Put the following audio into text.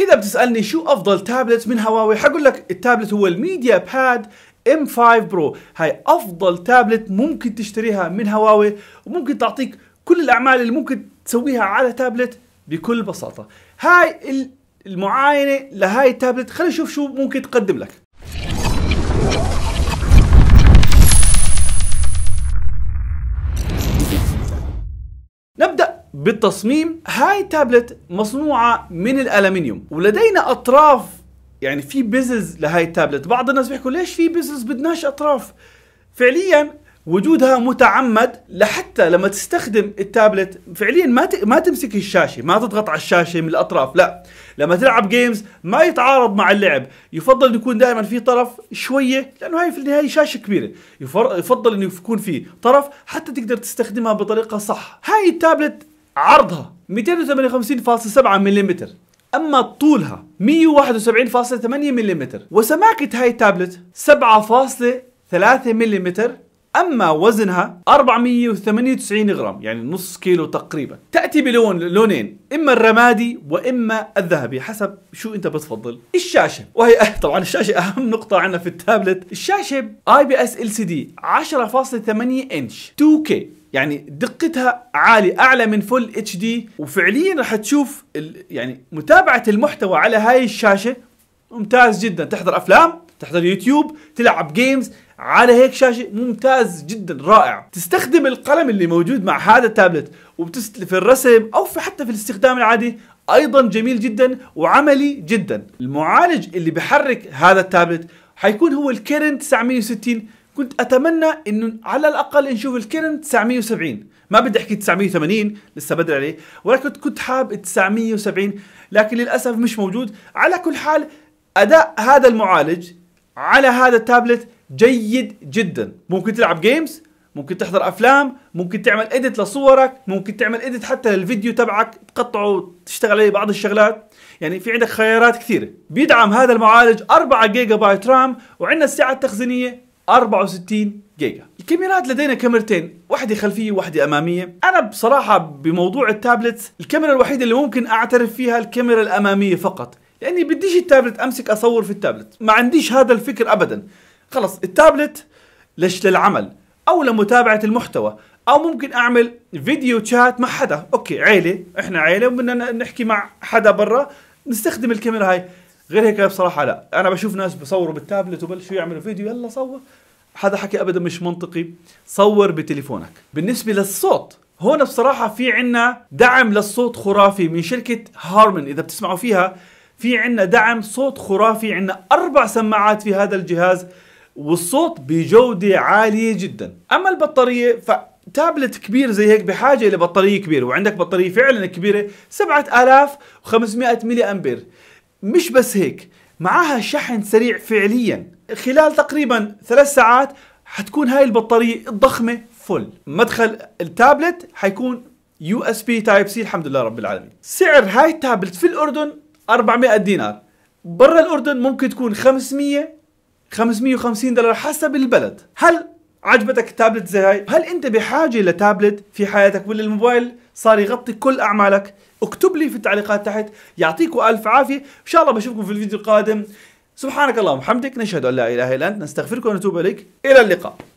اذا بتسالني شو افضل تابلت من هواوي حقول لك التابلت هو الميديا باد M5 برو هاي افضل تابلت ممكن تشتريها من هواوي وممكن تعطيك كل الاعمال اللي ممكن تسويها على تابلت بكل بساطه هاي المعاينه لهاي التابلت خلينا نشوف شو ممكن تقدم لك بالتصميم هاي التابلت مصنوعة من الألمنيوم ولدينا أطراف يعني في بيزلز لهاي التابلت بعض الناس بيحكوا ليش في بيزلز بدناش أطراف فعليا وجودها متعمد لحتى لما تستخدم التابلت فعليا ما ما تمسك الشاشه ما تضغط على الشاشه من الاطراف لا لما تلعب جيمز ما يتعارض مع اللعب يفضل يكون دائما في طرف شويه لانه هاي في النهايه شاشه كبيره يفضل انه يكون في طرف حتى تقدر تستخدمها بطريقه صح هاي التابلت عرضها 258.7 ملم اما طولها 171.8 ملم وسماكه هاي التابلت 7.3 ملم اما وزنها 498 غرام يعني نص كيلو تقريبا تاتي بلون لونين اما الرمادي واما الذهبي حسب شو انت بتفضل الشاشه وهي طبعا الشاشه اهم نقطه عندنا في التابلت الشاشه اي بي اس ال سي دي 10.8 انش 2K يعني دقتها عالية أعلى من فل اتش دي وفعليا راح تشوف يعني متابعة المحتوى على هاي الشاشة ممتاز جدا تحضر أفلام تحضر يوتيوب تلعب جيمز على هيك شاشة ممتاز جدا رائع تستخدم القلم اللي موجود مع هذا التابلت وبتست في الرسم أو في حتى في الاستخدام العادي أيضا جميل جدا وعملي جدا المعالج اللي بحرك هذا التابلت حيكون هو الكيرن 960 كنت اتمنى انه على الاقل نشوف الكيرن 970 ما بدي احكي 980 لسه بدري عليه ولكن كنت حاب 970 لكن للاسف مش موجود على كل حال اداء هذا المعالج على هذا التابلت جيد جدا ممكن تلعب جيمز ممكن تحضر افلام ممكن تعمل اديت لصورك ممكن تعمل اديت حتى للفيديو تبعك تقطعه تشتغل عليه بعض الشغلات يعني في عندك خيارات كثيره بيدعم هذا المعالج 4 جيجا بايت رام وعندنا السعه التخزينيه 64 جيجا الكاميرات لدينا كاميرتين واحدة خلفية وواحدة أمامية أنا بصراحة بموضوع التابلت الكاميرا الوحيدة اللي ممكن أعترف فيها الكاميرا الأمامية فقط لأني يعني بديش التابلت أمسك أصور في التابلت ما عنديش هذا الفكر أبدا خلص التابلت ليش للعمل أو لمتابعة المحتوى او ممكن اعمل فيديو شات مع حدا اوكي عيله احنا عيله وبدنا نحكي مع حدا برا نستخدم الكاميرا هاي غير هيك بصراحه لا انا بشوف ناس بصوروا بالتابلت وبلشوا يعملوا فيديو يلا صور هذا حكي ابدا مش منطقي صور بتليفونك بالنسبه للصوت هون بصراحه في عنا دعم للصوت خرافي من شركه هارمن اذا بتسمعوا فيها في عنا دعم صوت خرافي عنا اربع سماعات في هذا الجهاز والصوت بجوده عاليه جدا اما البطاريه ف تابلت كبير زي هيك بحاجه لبطاريه كبيره وعندك بطاريه فعلا كبيره 7500 ملي امبير مش بس هيك معاها شحن سريع فعليا خلال تقريبا ثلاث ساعات حتكون هاي البطارية الضخمة فل مدخل التابلت حيكون يو اس بي تايب سي الحمد لله رب العالمين سعر هاي التابلت في الأردن 400 دينار برا الأردن ممكن تكون 500 550 دولار حسب البلد هل عجبتك التابلت زي هاي هل انت بحاجة لتابلت في حياتك ولا الموبايل صار يغطي كل اعمالك اكتب لي في التعليقات تحت يعطيكم الف عافية ان شاء الله بشوفكم في الفيديو القادم سبحانك اللهم وبحمدك نشهد ان لا اله الا انت نستغفرك ونتوب اليك الى اللقاء